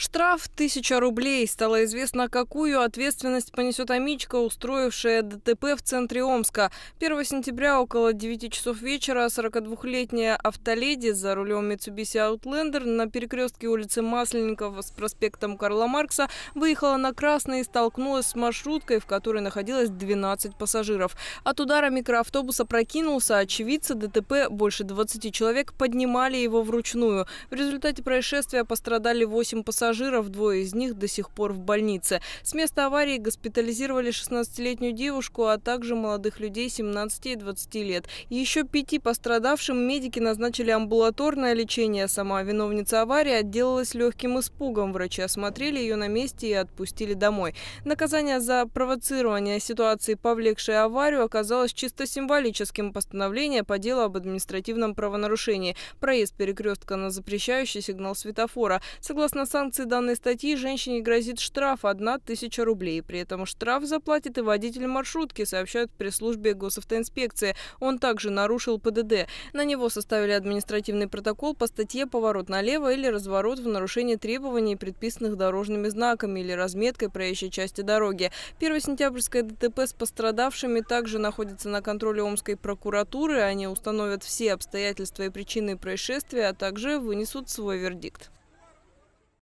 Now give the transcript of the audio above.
Штраф – тысяча рублей. Стало известно, какую ответственность понесет Амичка, устроившая ДТП в центре Омска. 1 сентября около 9 часов вечера 42-летняя автоледи за рулем Mitsubishi Outlander на перекрестке улицы Масленникова с проспектом Карла Маркса выехала на красный и столкнулась с маршруткой, в которой находилось 12 пассажиров. От удара микроавтобуса прокинулся. Очевидцы ДТП, больше 20 человек, поднимали его вручную. В результате происшествия пострадали 8 пассажиров пассажиров, двое из них до сих пор в больнице. С места аварии госпитализировали 16-летнюю девушку, а также молодых людей 17 и 20 лет. Еще пяти пострадавшим медики назначили амбулаторное лечение. Сама виновница аварии отделалась легким испугом. Врачи осмотрели ее на месте и отпустили домой. Наказание за провоцирование ситуации, повлекшей аварию, оказалось чисто символическим. Постановление по делу об административном правонарушении. Проезд перекрестка на запрещающий сигнал светофора. Согласно санкции, санкции данной статьи женщине грозит штраф 1 тысяча рублей. При этом штраф заплатит и водитель маршрутки, сообщают пресс-службе госавтоинспекции. Он также нарушил ПДД. На него составили административный протокол по статье «Поворот налево» или «Разворот в нарушении требований, предписанных дорожными знаками или разметкой проезжей части дороги». Первосентябрьское ДТП с пострадавшими также находится на контроле Омской прокуратуры. Они установят все обстоятельства и причины происшествия, а также вынесут свой вердикт.